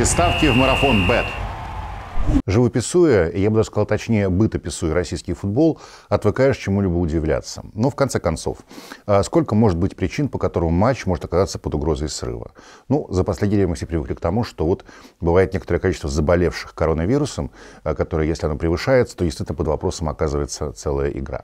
делайте ставки в марафон Бет. Живописуя, я бы даже сказал точнее, бытописуя российский футбол, отвыкаешь чему-либо удивляться. Но в конце концов, а сколько может быть причин, по которым матч может оказаться под угрозой срыва? Ну, за последние время мы все привыкли к тому, что вот бывает некоторое количество заболевших коронавирусом, а, которое, если оно превышается, то действительно под вопросом оказывается целая игра.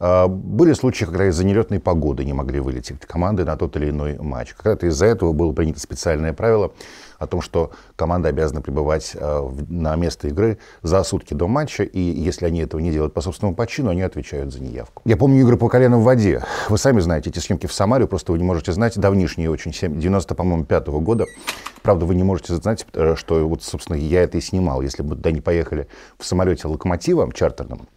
А, были случаи, когда из-за нелетной погоды не могли вылететь команды на тот или иной матч. Когда-то из-за этого было принято специальное правило о том, что команда обязана пребывать а, на место игры за сутки до матча, и если они этого не делают по собственному почину, они отвечают за неявку. Я помню игры по колено в воде. Вы сами знаете эти схемки в Самаре, просто вы не можете знать, давнишние очень, 90, по-моему, пятого года. Правда, вы не можете знать, э, что, вот, собственно, я это и снимал. Если бы да не поехали в самолете локомотива чартерном,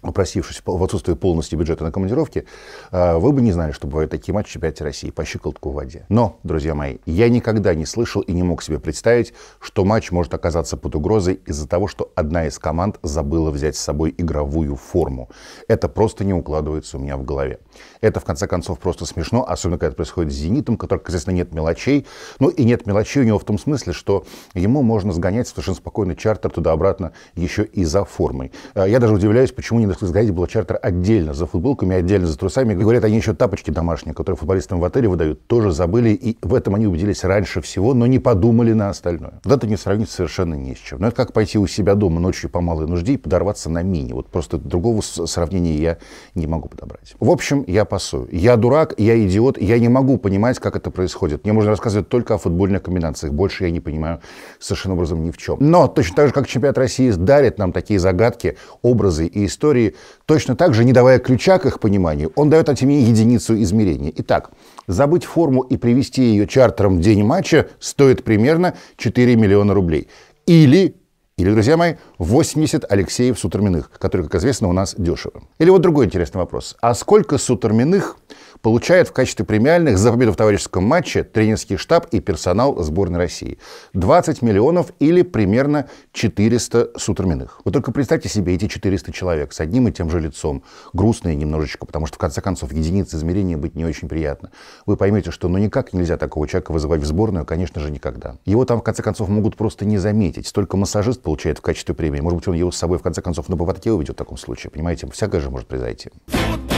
попросившись в отсутствие полностью бюджета на командировки, э, вы бы не знали, что бывают такие матчи в чемпионате России по щиколотку в воде. Но, друзья мои, я никогда не слышал и не мог себе представить, что матч может оказаться под угрозой из-за того, что одна из команд забыла взять с собой игровую форму. Это просто не укладывается у меня в голове. Это, в конце концов, просто смешно, особенно когда это происходит с «Зенитом», который, естественно, нет мелочей. Ну и нет мелочей у него в том смысле, что ему можно сгонять совершенно спокойный чартер туда-обратно еще и за формой. Э, я даже удивляюсь, почему Ленинградской газете было чартер отдельно за футболками, отдельно за трусами. Говорят, они еще тапочки домашние, которые футболистам в отеле выдают, тоже забыли. И в этом они убедились раньше всего, но не подумали на остальное. Вот это не сравнить совершенно ни с чем. Но это как пойти у себя дома ночью по малой нужде и подорваться на мини. Вот просто другого сравнения я не могу подобрать. В общем, я пасую. Я дурак, я идиот, я не могу понимать, как это происходит. Мне можно рассказывать только о футбольных комбинациях. Больше я не понимаю совершенно образом ни в чем. Но точно так же, как чемпионат России дарит нам такие загадки, образы и истории, истории, точно так же не давая ключа к их пониманию, он дает от а семьи единицу измерения. Итак, забыть форму и привести ее чартером в день матча стоит примерно 4 миллиона рублей. Или или, друзья мои, 80 Алексеев Сутерминых, которые, как известно, у нас дешево. Или вот другой интересный вопрос. А сколько Сутерминых получает в качестве премиальных за победу в товарищеском матче тренерский штаб и персонал сборной России. 20 миллионов или примерно 400 сутерминых. Вы только представьте себе эти 400 человек с одним и тем же лицом. Грустные немножечко, потому что в конце концов единицы измерения быть не очень приятно. Вы поймете, что ну никак нельзя такого человека вызывать в сборную, конечно же, никогда. Его там в конце концов могут просто не заметить. Столько массажист получает в качестве премии. Может быть, он его с собой в конце концов на поводке уведет в таком случае. Понимаете, всякое же может произойти. Футбол!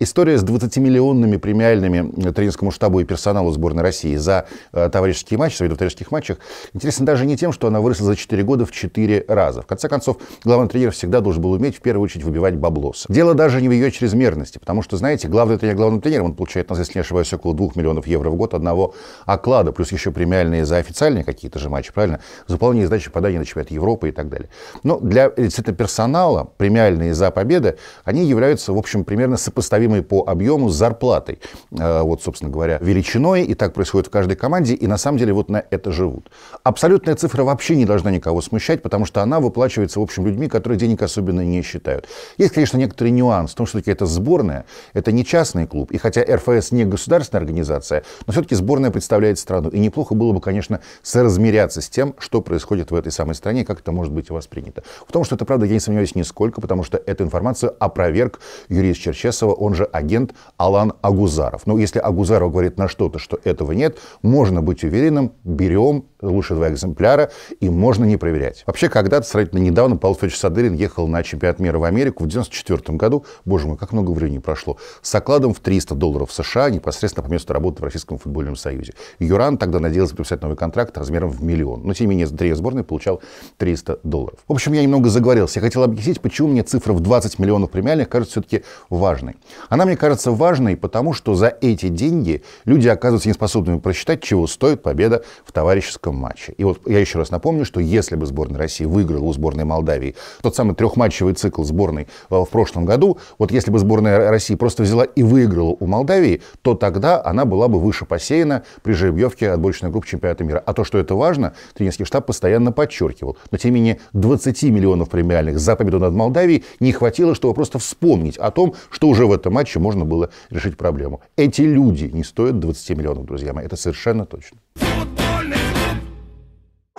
История с 20-миллионными премиальными э, тренерскому штабу и персоналу сборной России за э, товарищеские матчи, за в товарищеских матчах, интересна даже не тем, что она выросла за 4 года в 4 раза. В конце концов, главный тренер всегда должен был уметь в первую очередь выбивать баблос. Дело даже не в ее чрезмерности, потому что, знаете, главный тренер главный тренер, он получает, нас, ну, если не ошибаюсь, около 2 миллионов евро в год одного оклада, плюс еще премиальные за официальные какие-то же матчи, правильно? Заполнение задачи подания на чемпионат Европы и так далее. Но для э, действительно персонала премиальные за победы, они являются, в общем, примерно сопоставимыми сопоставимой по объему с зарплатой. Э, вот, собственно говоря, величиной. И так происходит в каждой команде. И на самом деле вот на это живут. Абсолютная цифра вообще не должна никого смущать, потому что она выплачивается, в общем, людьми, которые денег особенно не считают. Есть, конечно, некоторый нюанс в том, что это сборная, это не частный клуб. И хотя РФС не государственная организация, но все-таки сборная представляет страну. И неплохо было бы, конечно, соразмеряться с тем, что происходит в этой самой стране, как это может быть воспринято. В том, что это правда, я не сомневаюсь нисколько, потому что эту информацию опроверг юрист Черчесова, он же агент Алан Агузаров. Но ну, если Агузаров говорит на что-то, что этого нет, можно быть уверенным, берем лучше два экземпляра и можно не проверять. Вообще, когда-то сравнительно недавно Павел Федорович Садырин ехал на чемпионат мира в Америку в 1994 году, боже мой, как много времени прошло, с окладом в 300 долларов США непосредственно по месту работы в Российском футбольном союзе. Юран тогда надеялся подписать новый контракт размером в миллион, но тем не менее три сборной получал 300 долларов. В общем, я немного заговорился. Я хотел объяснить, почему мне цифра в 20 миллионов премиальных кажется все-таки важной. Она мне кажется важной, потому что за эти деньги люди оказываются неспособными просчитать, чего стоит победа в товарищеском матче. И вот я еще раз напомню, что если бы сборная России выиграла у сборной Молдавии тот самый трехматчевый цикл сборной э, в прошлом году, вот если бы сборная России просто взяла и выиграла у Молдавии, то тогда она была бы выше посеяна при жеребьевке отборочной группы чемпионата мира. А то, что это важно, тренерский штаб постоянно подчеркивал. Но тем не менее 20 миллионов премиальных за победу над Молдавией не хватило, чтобы просто вспомнить о том, что уже в этом матче можно было решить проблему. Эти люди не стоят 20 миллионов, друзья мои, это совершенно точно.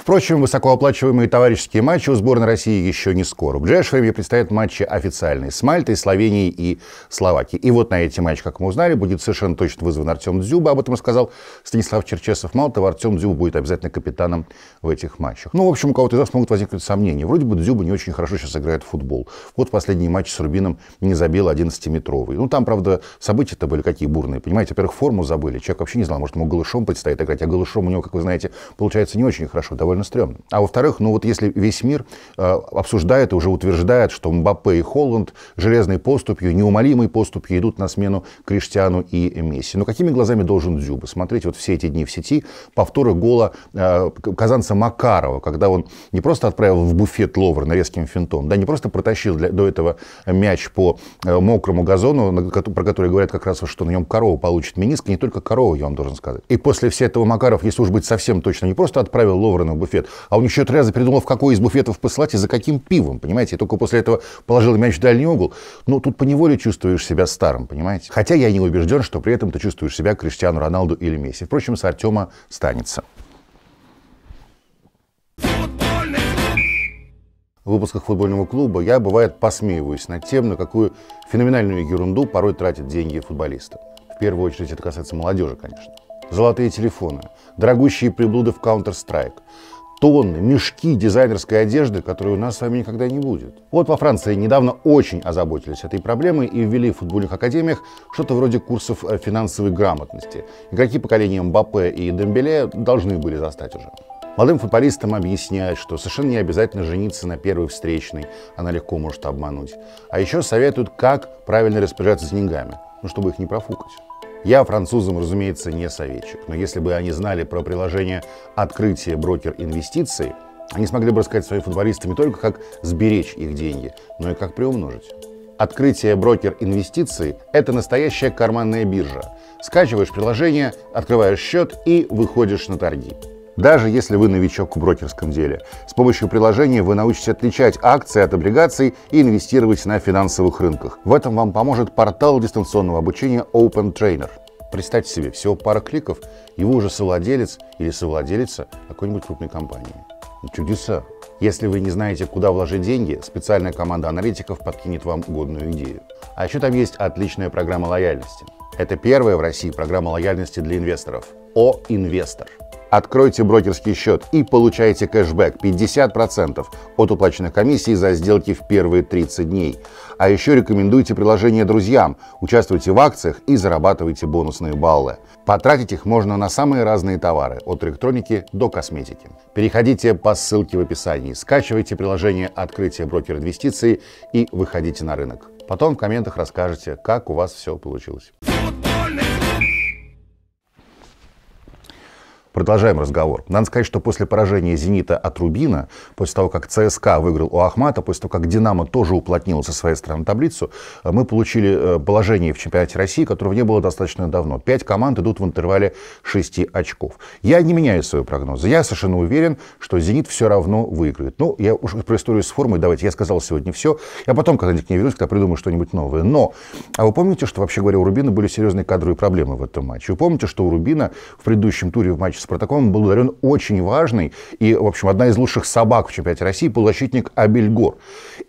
Впрочем, высокооплачиваемые товарищеские матчи у сборной России еще не скоро. В Джешере предстоят матчи официальные с Мальтой, Словенией и Словакией. И вот на эти матчи, как мы узнали, будет совершенно точно вызван Артем Дзюба. Об этом сказал Станислав Черчесов. Мало того, Артем Дзюба будет обязательно капитаном в этих матчах. Ну, в общем, у кого-то из нас могут возникнуть сомнения. Вроде бы Дзюба не очень хорошо сейчас играет в футбол. Вот последний матч с Рубином не забил 11-метровый. Ну, там, правда, события-то были какие бурные. Понимаете, во-первых, форму забыли. Человек вообще не знал, может, ему голышом предстоит играть. А голышом у него, как вы знаете, получается не очень хорошо. Довольно довольно стрёмно. А во-вторых, ну вот если весь мир э, обсуждает и уже утверждает, что Мбаппе и Холланд железной поступью, неумолимой поступью идут на смену Криштиану и Месси. Но какими глазами должен Дзюба смотреть вот все эти дни в сети повторы гола э, казанца Макарова, когда он не просто отправил в буфет Ловрена резким финтом, да, не просто протащил для, до этого мяч по э, мокрому газону, про который говорят как раз, что на нем корова получит миниск, и не только корова, я вам должен сказать. И после всего этого Макаров, если уж быть совсем точно, не просто отправил Ловрена в буфет. А он еще три раза придумал, в какой из буфетов послать и за каким пивом, понимаете? И только после этого положил мяч в дальний угол. Но тут по неволе чувствуешь себя старым, понимаете? Хотя я не убежден, что при этом ты чувствуешь себя Криштиану Роналду или Месси. Впрочем, с Артема станется. в выпусках футбольного клуба я, бывает, посмеиваюсь над тем, на какую феноменальную ерунду порой тратят деньги футболисты. В первую очередь это касается молодежи, конечно. Золотые телефоны, дорогущие приблуды в Counter-Strike, тонны, мешки дизайнерской одежды, которой у нас с вами никогда не будет. Вот во Франции недавно очень озаботились этой проблемой и ввели в футбольных академиях что-то вроде курсов э, финансовой грамотности. Игроки поколения Мбаппе и Дембеле должны были застать уже. Молодым футболистам объясняют, что совершенно не обязательно жениться на первой встречной, она легко может обмануть. А еще советуют, как правильно распоряжаться деньгами, ну, чтобы их не профукать. Я французам, разумеется, не советчик, но если бы они знали про приложение «Открытие брокер инвестиций», они смогли бы рассказать своим футболистам не только, как сберечь их деньги, но и как приумножить. Открытие брокер инвестиций – это настоящая карманная биржа. Скачиваешь приложение, открываешь счет и выходишь на торги. Даже если вы новичок в брокерском деле, с помощью приложения вы научитесь отличать акции от облигаций и инвестировать на финансовых рынках. В этом вам поможет портал дистанционного обучения Open Trainer. Представьте себе, всего пара кликов, и вы уже совладелец или совладелица какой-нибудь крупной компании. Ну, чудеса. Если вы не знаете, куда вложить деньги, специальная команда аналитиков подкинет вам годную идею. А еще там есть отличная программа лояльности. Это первая в России программа лояльности для инвесторов. О-инвестор. Откройте брокерский счет и получайте кэшбэк 50% от уплаченных комиссий за сделки в первые 30 дней. А еще рекомендуйте приложение друзьям, участвуйте в акциях и зарабатывайте бонусные баллы. Потратить их можно на самые разные товары, от электроники до косметики. Переходите по ссылке в описании, скачивайте приложение «Открытие брокер инвестиций» и выходите на рынок. Потом в комментах расскажете, как у вас все получилось. Продолжаем разговор. Надо сказать, что после поражения «Зенита» от «Рубина», после того, как ЦСКА выиграл у «Ахмата», после того, как «Динамо» тоже уплотнило со своей стороны таблицу, э, мы получили э, положение в чемпионате России, которого не было достаточно давно. Пять команд идут в интервале шести очков. Я не меняю свои прогнозы. Я совершенно уверен, что «Зенит» все равно выиграет. Ну, я уж про историю с формой, давайте, я сказал сегодня все. Я потом когда-нибудь к ней вернусь, когда придумаю что-нибудь новое. Но, а вы помните, что, вообще говоря, у «Рубина» были серьезные кадровые проблемы в этом матче? Вы помните, что у «Рубина» в предыдущем туре в матче Спартаком был ударен очень важный и, в общем, одна из лучших собак в чемпионате России полузащитник Абель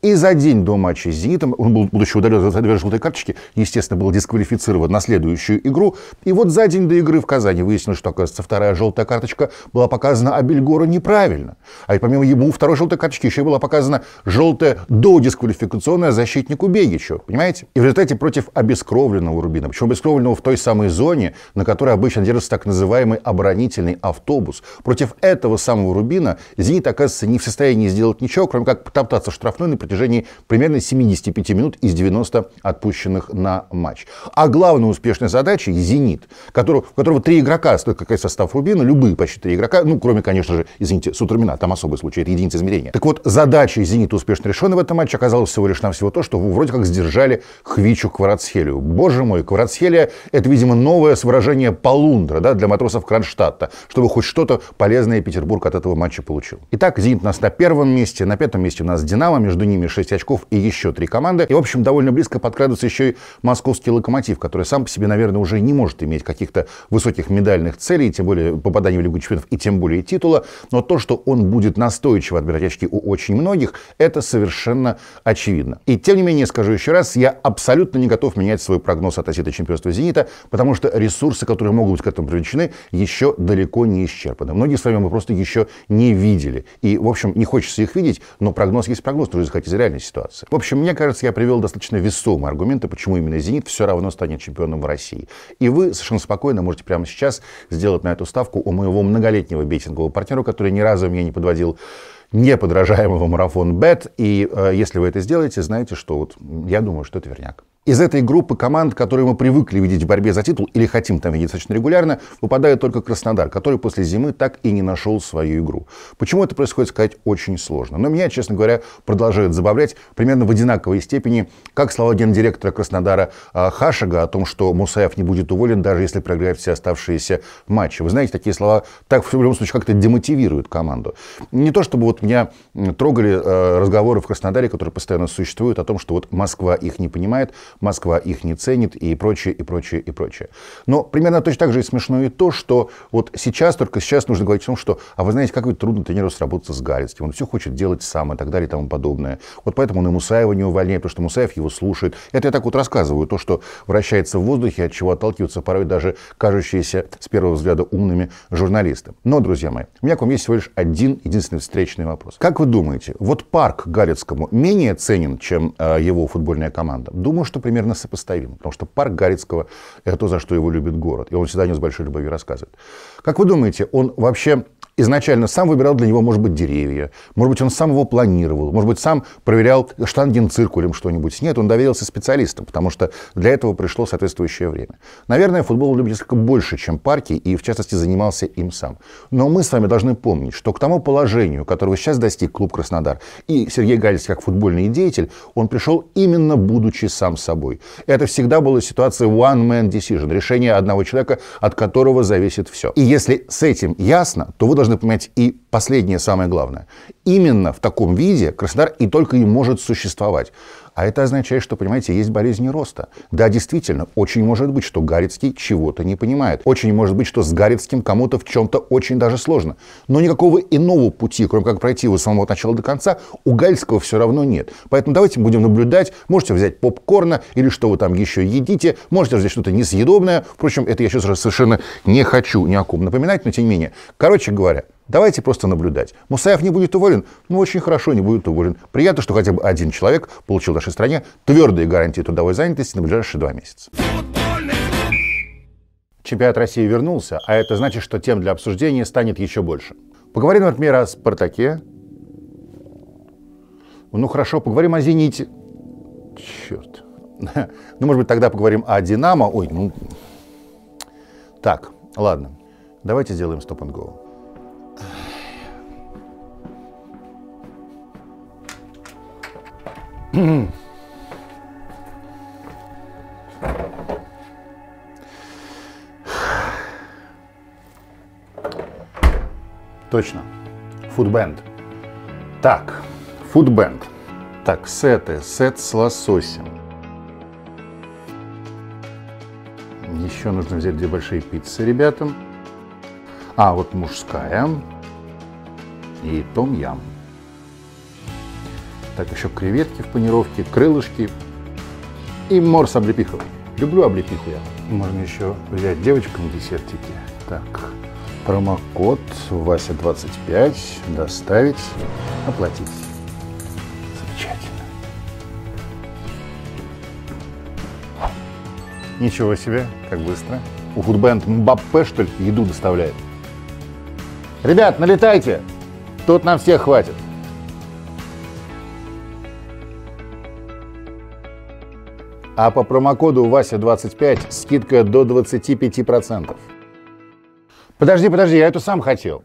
И за день до матча с «Зенитом», он был, будучи ударен за две желтые карточки, естественно, был дисквалифицирован на следующую игру. И вот за день до игры в Казани выяснилось, что, оказывается, вторая желтая карточка была показана Абель неправильно. А ведь помимо ему второй желтой карточки еще была показана желтая до додисквалификационная защитнику Бегичу. Понимаете? И в результате против обескровленного Рубина, причем обескровленного в той самой зоне, на которой обычно держится так называемый оборонительный отравленный автобус. Против этого самого Рубина «Зенит» оказывается не в состоянии сделать ничего, кроме как потоптаться штрафной на протяжении примерно 75 минут из 90 отпущенных на матч. А главной успешной задачей «Зенит», которого, у которого три игрока, столько как состав Рубина, любые почти три игрока, ну, кроме, конечно же, извините, Сутрамина, там особый случай, это единица измерения. Так вот, задача «Зенита» успешно решена в этом матче оказалось всего лишь навсего то, что вроде как сдержали Хвичу Кварацхелию. Боже мой, Кварацхелия – это, видимо, новое выражение «полундра» да, для матросов Кронштадта чтобы хоть что-то полезное Петербург от этого матча получил. Итак, «Зенит» у нас на первом месте, на пятом месте у нас «Динамо», между ними 6 очков и еще три команды. И, в общем, довольно близко подкрадывается еще и московский «Локомотив», который сам по себе, наверное, уже не может иметь каких-то высоких медальных целей, тем более попадания в Лигу чемпионов и тем более титула. Но то, что он будет настойчиво отбирать очки у очень многих, это совершенно очевидно. И, тем не менее, скажу еще раз, я абсолютно не готов менять свой прогноз относительно чемпионства «Зенита», потому что ресурсы, которые могут быть к этому привлечены, еще далеко далеко не исчерпаны. Многие с вами мы просто еще не видели. И, в общем, не хочется их видеть, но прогноз есть прогноз, нужно исходить из реальной ситуации. В общем, мне кажется, я привел достаточно весомые аргументы, почему именно «Зенит» все равно станет чемпионом в России. И вы совершенно спокойно можете прямо сейчас сделать на эту ставку у моего многолетнего бейтингового партнера, который ни разу меня не подводил неподражаемого марафон бет. И э, если вы это сделаете, знаете, что вот я думаю, что это верняк. Из этой группы команд, которые мы привыкли видеть в борьбе за титул или хотим там видеть достаточно регулярно, выпадает только Краснодар, который после зимы так и не нашел свою игру. Почему это происходит, сказать очень сложно. Но меня, честно говоря, продолжают забавлять примерно в одинаковой степени, как слова гендиректора Краснодара а, Хашага о том, что Мусаев не будет уволен, даже если проиграет все оставшиеся матчи. Вы знаете, такие слова так в любом случае как-то демотивируют команду. Не то чтобы вот меня трогали а, разговоры в Краснодаре, которые постоянно существуют, о том, что вот Москва их не понимает. Москва их не ценит и прочее, и прочее, и прочее. Но примерно точно так же и смешно и то, что вот сейчас, только сейчас нужно говорить о том, что, а вы знаете, как трудно тренеру сработаться с Галицким, он все хочет делать сам и так далее и тому подобное. Вот поэтому он и Мусаева не увольняет, потому что Мусаев его слушает. Это я так вот рассказываю, то, что вращается в воздухе, от чего отталкиваются порой даже кажущиеся с первого взгляда умными журналисты. Но, друзья мои, у меня к вам есть всего лишь один единственный встречный вопрос. Как вы думаете, вот парк Галицкому менее ценен, чем э, его футбольная команда? Думаю, что примерно сопоставимо, потому что парк Гарицкого – это то, за что его любит город, и он всегда о нем с большой любовью рассказывает. Как вы думаете, он вообще изначально сам выбирал для него, может быть, деревья, может быть, он сам его планировал, может быть, сам проверял штангенциркулем что-нибудь. Нет, он доверился специалистам, потому что для этого пришло соответствующее время. Наверное, футбол любит несколько больше, чем парки, и, в частности, занимался им сам. Но мы с вами должны помнить, что к тому положению, которого сейчас достиг клуб Краснодар, и Сергей Галец как футбольный деятель, он пришел именно будучи сам собой. Это всегда была ситуация one-man decision, решение одного человека, от которого зависит все. И если с этим ясно, то вы должны можно поменять и Последнее самое главное. Именно в таком виде Краснодар и только и может существовать. А это означает, что, понимаете, есть болезни роста. Да, действительно, очень может быть, что Гарицкий чего-то не понимает. Очень может быть, что с Гарицким кому-то в чем-то очень даже сложно. Но никакого иного пути, кроме как пройти его с самого начала до конца, у Гальского все равно нет. Поэтому давайте будем наблюдать. Можете взять попкорна или что вы там еще едите. Можете взять что-то несъедобное. Впрочем, это я сейчас совершенно не хочу ни о ком напоминать, но тем не менее. Короче говоря, Давайте просто наблюдать. Мусаев не будет уволен? Ну, очень хорошо, не будет уволен. Приятно, что хотя бы один человек получил в нашей стране твердые гарантии трудовой занятости на ближайшие два месяца. Чемпионат России вернулся, а это значит, что тем для обсуждения станет еще больше. Поговорим, например, о «Спартаке». Ну хорошо, поговорим о «Зените». Черт. Ну, может быть, тогда поговорим о «Динамо». Ой, ну... Так, ладно. Давайте сделаем стоп-н-гоу. Точно. Фудбенд. Так, фудбенд. Так, сеты. Сет с лососем. Еще нужно взять две большие пиццы ребятам. А, вот мужская. И том-ям так еще креветки в панировке, крылышки и морс облепиховый. Люблю облепиху я. Можно еще взять девочкам десертики. Так, промокод Вася25, доставить, оплатить. Замечательно. Ничего себе, как быстро. У фудбенд Мбаппе, что ли, еду доставляет? Ребят, налетайте! Тут нам всех хватит. А по промокоду Вася25 скидка до 25%. Подожди, подожди, я это сам хотел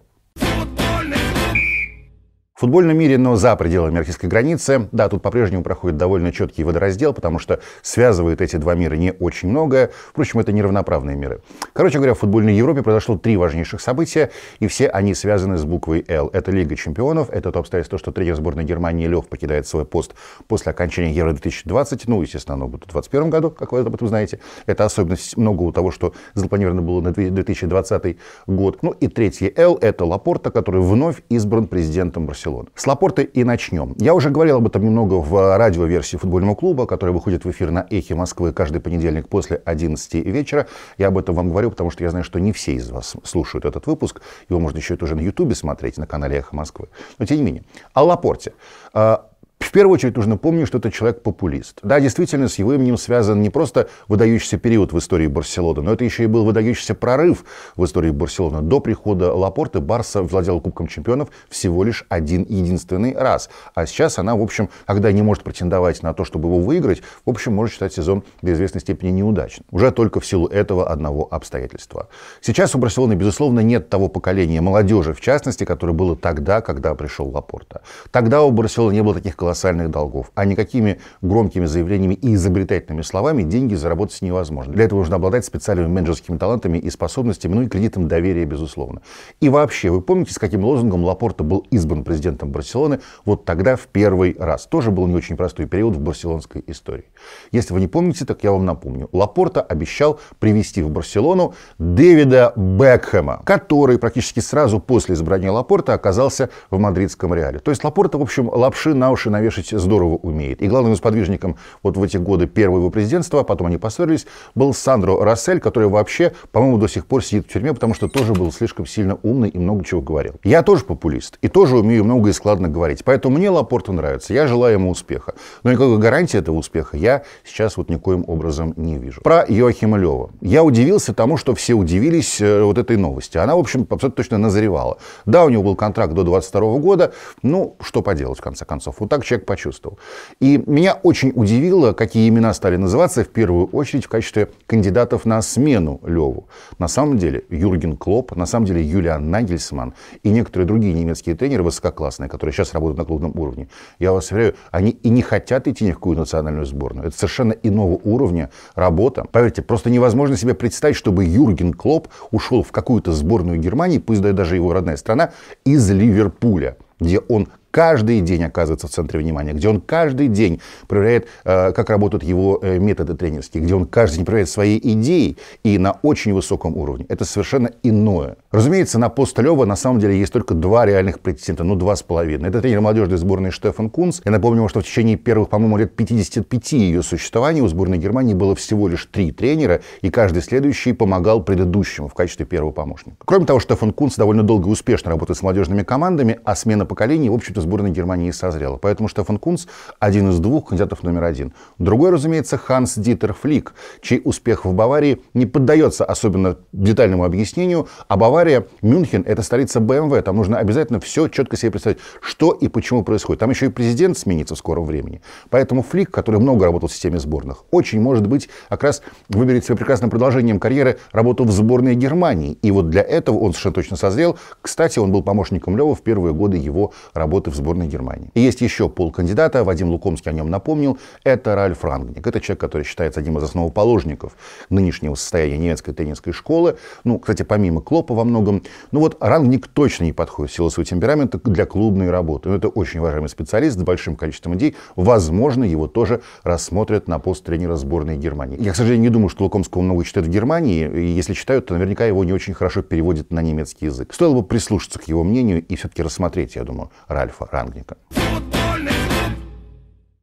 футбольном мире, но за пределами российской границы, да, тут по-прежнему проходит довольно четкий водораздел, потому что связывает эти два мира не очень многое. Впрочем, это неравноправные миры. Короче говоря, в футбольной Европе произошло три важнейших события, и все они связаны с буквой «Л». Это Лига чемпионов, это то обстоятельство, что тренер сборной Германии Лев покидает свой пост после окончания Евро-2020, ну, естественно, оно будет в 2021 году, как вы об этом знаете. Это особенность много у того, что запланировано было на 2020 год. Ну и третье «Л» — это Лапорта, который вновь избран президентом Барселоны эшелон. С Лапорты и начнем. Я уже говорил об этом немного в радиоверсии футбольного клуба, который выходит в эфир на «Эхе Москвы» каждый понедельник после 11 вечера. Я об этом вам говорю, потому что я знаю, что не все из вас слушают этот выпуск. Его можно еще и тоже на Ютубе смотреть, на канале «Эхо Москвы». Но тем не менее. О Лапорте. А, в первую очередь нужно помнить, что это человек-популист. Да, действительно, с его именем связан не просто выдающийся период в истории Барселоны, но это еще и был выдающийся прорыв в истории Барселоны. До прихода Лапорта Барса владела Кубком чемпионов всего лишь один единственный раз. А сейчас она, в общем, а когда не может претендовать на то, чтобы его выиграть, в общем, может считать сезон до известной степени неудачным. Уже только в силу этого одного обстоятельства. Сейчас у Барселоны, безусловно, нет того поколения молодежи, в частности, которое было тогда, когда пришел Лапорта. Тогда у Барселоны не было таких колоссальных долгов. А никакими громкими заявлениями и изобретательными словами деньги заработать невозможно. Для этого нужно обладать специальными менеджерскими талантами и способностями, ну и кредитом доверия, безусловно. И вообще, вы помните, с каким лозунгом Лапорта был избран президентом Барселоны вот тогда в первый раз? Тоже был не очень простой период в барселонской истории. Если вы не помните, так я вам напомню. Лапорта обещал привести в Барселону Дэвида Бекхэма, который практически сразу после избрания Лапорта оказался в мадридском Реале. То есть Лапорта, в общем, лапши на уши на навешать здорово умеет. И главным сподвижником вот в эти годы первого его президентства, а потом они поссорились, был Сандро Рассель, который вообще, по-моему, до сих пор сидит в тюрьме, потому что тоже был слишком сильно умный и много чего говорил. Я тоже популист и тоже умею много и складно говорить. Поэтому мне Лапорта нравится, я желаю ему успеха. Но никакой гарантии этого успеха я сейчас вот никоим образом не вижу. Про Йохима Лева. Я удивился тому, что все удивились э, вот этой новости. Она, в общем, абсолютно точно назревала. Да, у него был контракт до 22 года, ну, что поделать, в конце концов. Вот так человек почувствовал. И меня очень удивило, какие имена стали называться в первую очередь в качестве кандидатов на смену Леву. На самом деле Юрген Клоп, на самом деле Юлиан Нагельсман и некоторые другие немецкие тренеры высококлассные, которые сейчас работают на клубном уровне. Я вас уверяю, они и не хотят идти ни в какую национальную сборную. Это совершенно иного уровня работа. Поверьте, просто невозможно себе представить, чтобы Юрген Клоп ушел в какую-то сборную Германии, пусть даже его родная страна, из Ливерпуля где он каждый день оказывается в центре внимания, где он каждый день проверяет, э, как работают его э, методы тренерские, где он каждый день проверяет свои идеи и на очень высоком уровне. Это совершенно иное. Разумеется, на пост Лева на самом деле есть только два реальных претендента, ну два с половиной. Это тренер молодежной сборной Штефан Кунц. Я напомню, что в течение первых, по-моему, лет 55 ее существования у сборной Германии было всего лишь три тренера, и каждый следующий помогал предыдущему в качестве первого помощника. Кроме того, Штефан Кунц довольно долго и успешно работает с молодежными командами, а смена поколений, в общем-то, сборной Германии созрела. Поэтому Штефан Кунц – один из двух кандидатов номер один. Другой, разумеется, Ханс Дитер Флик, чей успех в Баварии не поддается особенно детальному объяснению. А Бавария, Мюнхен – это столица БМВ. Там нужно обязательно все четко себе представить, что и почему происходит. Там еще и президент сменится в скором времени. Поэтому Флик, который много работал в системе сборных, очень, может быть, как раз выберет себе прекрасным продолжением карьеры работу в сборной Германии. И вот для этого он совершенно точно созрел. Кстати, он был помощником Лева в первые годы его работы в сборной Германии. И есть еще пол кандидата, Вадим Лукомский о нем напомнил, это Ральф Рангник. Это человек, который считается одним из основоположников нынешнего состояния немецкой тренерской школы. Ну, кстати, помимо Клопа во многом. Ну вот Рангник точно не подходит в силу своего темперамента для клубной работы. Но это очень уважаемый специалист с большим количеством идей. Возможно, его тоже рассмотрят на пост тренера сборной Германии. Я, к сожалению, не думаю, что Лукомского много читают в Германии. И если читают, то наверняка его не очень хорошо переводят на немецкий язык. Стоило бы прислушаться к его мнению и все-таки рассмотреть, я думаю, Ральфа. Рангника.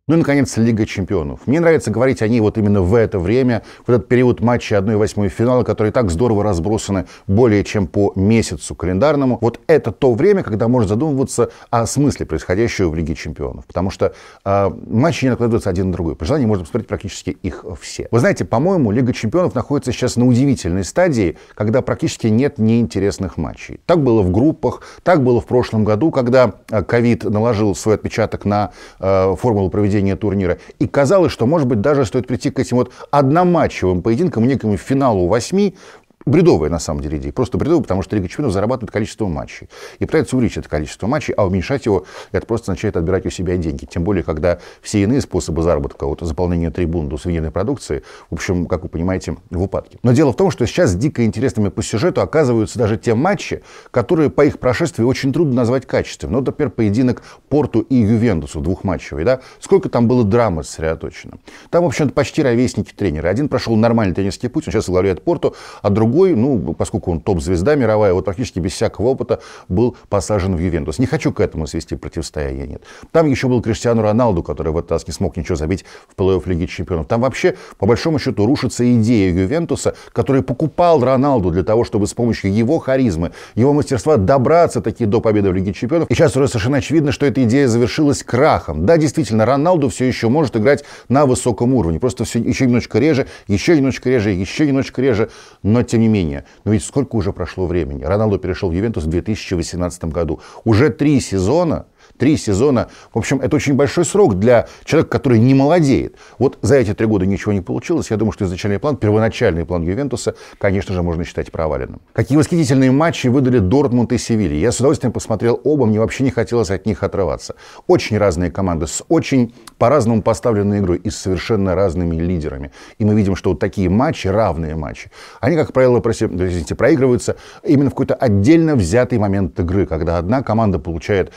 Ну и, наконец, Лига чемпионов. Мне нравится говорить о ней вот именно в это время, в этот период матча 1-8 финала, которые так здорово разбросаны более чем по месяцу календарному. Вот это то время, когда можно задумываться о смысле происходящего в Лиге чемпионов. Потому что э, матчи не накладываются один на другой. При желании можно посмотреть практически их все. Вы знаете, по-моему, Лига чемпионов находится сейчас на удивительной стадии, когда практически нет неинтересных матчей. Так было в группах, так было в прошлом году, когда а, ковид наложил свой отпечаток на э, формулу проведения проведения турнира. И казалось, что, может быть, даже стоит прийти к этим вот одноматчевым поединкам, некому финалу восьми, бредовая на самом деле идея. Просто бредовая, потому что Лига Чемпионов ну, зарабатывает количество матчей. И пытается увеличить это количество матчей, а уменьшать его, это просто означает отбирать у себя деньги. Тем более, когда все иные способы заработка, вот заполнение трибун до сувенирной продукции, в общем, как вы понимаете, в упадке. Но дело в том, что сейчас дико интересными по сюжету оказываются даже те матчи, которые по их прошествии очень трудно назвать качественными. Ну, например, поединок Порту и Ювентусу двухматчевый, да? Сколько там было драмы сосредоточено. Там, в общем-то, почти ровесники тренера. Один прошел нормальный тренерский путь, он сейчас возглавляет Порту, а другой Домбровой, ну, поскольку он топ-звезда мировая, вот практически без всякого опыта был посажен в Ювентус. Не хочу к этому свести противостояние, нет. Там еще был Криштиану Роналду, который в этот раз не смог ничего забить в плей-офф Лиги Чемпионов. Там вообще, по большому счету, рушится идея Ювентуса, который покупал Роналду для того, чтобы с помощью его харизмы, его мастерства добраться таки до победы в Лиге Чемпионов. И сейчас уже совершенно очевидно, что эта идея завершилась крахом. Да, действительно, Роналду все еще может играть на высоком уровне. Просто все еще немножко реже, еще немножко реже, еще немножко реже. Но, тем не не менее, но ведь сколько уже прошло времени? Роналду перешел в Ювентус в 2018 году. Уже три сезона – три сезона. В общем, это очень большой срок для человека, который не молодеет. Вот за эти три года ничего не получилось. Я думаю, что изначальный план, первоначальный план Ювентуса, конечно же, можно считать проваленным. Какие восхитительные матчи выдали Дортмунд и Севилья. Я с удовольствием посмотрел оба, мне вообще не хотелось от них отрываться. Очень разные команды с очень по-разному поставленной игрой и с совершенно разными лидерами. И мы видим, что вот такие матчи, равные матчи, они, как правило, простите, ну, проигрываются именно в какой-то отдельно взятый момент игры, когда одна команда получает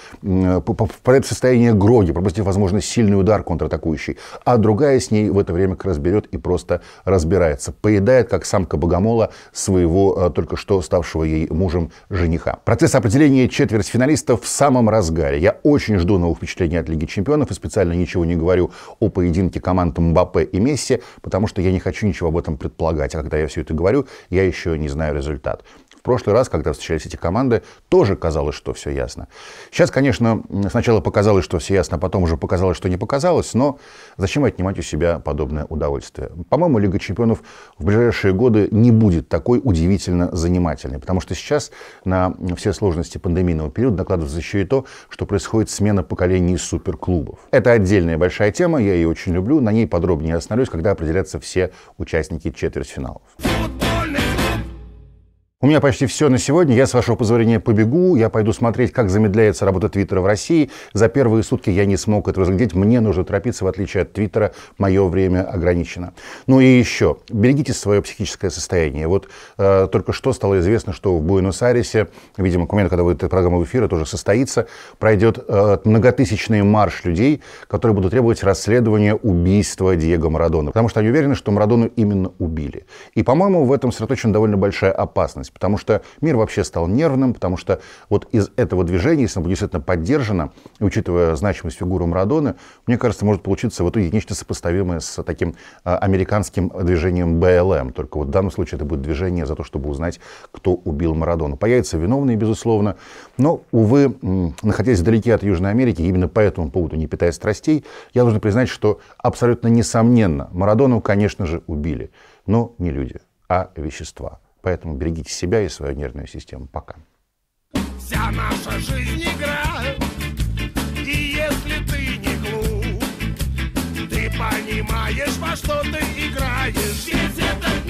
попадает в состояние гроги, пропустив, возможно, сильный удар контратакующий, а другая с ней в это время как разберет и просто разбирается. Поедает, как самка богомола, своего э, только что ставшего ей мужем жениха. Процесс определения четверть финалистов в самом разгаре. Я очень жду новых впечатлений от Лиги Чемпионов и специально ничего не говорю о поединке команд Мбаппе и Месси, потому что я не хочу ничего об этом предполагать. А когда я все это говорю, я еще не знаю результат. В прошлый раз, когда встречались эти команды, тоже казалось, что все ясно. Сейчас, конечно, сначала показалось, что все ясно, а потом уже показалось, что не показалось, но зачем отнимать у себя подобное удовольствие? По-моему, Лига чемпионов в ближайшие годы не будет такой удивительно занимательной, потому что сейчас на все сложности пандемийного периода накладывается еще и то, что происходит смена поколений суперклубов. Это отдельная большая тема, я ее очень люблю, на ней подробнее остановлюсь, когда определятся все участники четвертьфиналов. У меня почти все на сегодня. Я, с вашего позволения, побегу. Я пойду смотреть, как замедляется работа Твиттера в России. За первые сутки я не смог это разглядеть. Мне нужно торопиться, в отличие от Твиттера. Мое время ограничено. Ну и еще. Берегите свое психическое состояние. Вот э, только что стало известно, что в Буэнос-Айресе, видимо, к моменту, когда будет эта программа в эфире, тоже состоится, пройдет э, многотысячный марш людей, которые будут требовать расследования убийства Диего Марадона. Потому что они уверены, что Марадону именно убили. И, по-моему, в этом сосредоточена довольно большая опасность деятельность, потому что мир вообще стал нервным, потому что вот из этого движения, если оно будет действительно поддержано, учитывая значимость фигуры Марадона, мне кажется, может получиться в итоге нечто сопоставимое с таким а, американским движением БЛМ. Только вот в данном случае это будет движение за то, чтобы узнать, кто убил Марадона. Появятся виновные, безусловно, но, увы, находясь вдалеке от Южной Америки, именно по этому поводу не питая страстей, я должен признать, что абсолютно несомненно, Марадону, конечно же, убили, но не люди, а вещества. Поэтому берегите себя и свою нервную систему. Пока. Вся наша жизнь игра, и если ты не глуп, ты понимаешь, во что ты играешь. Ведь это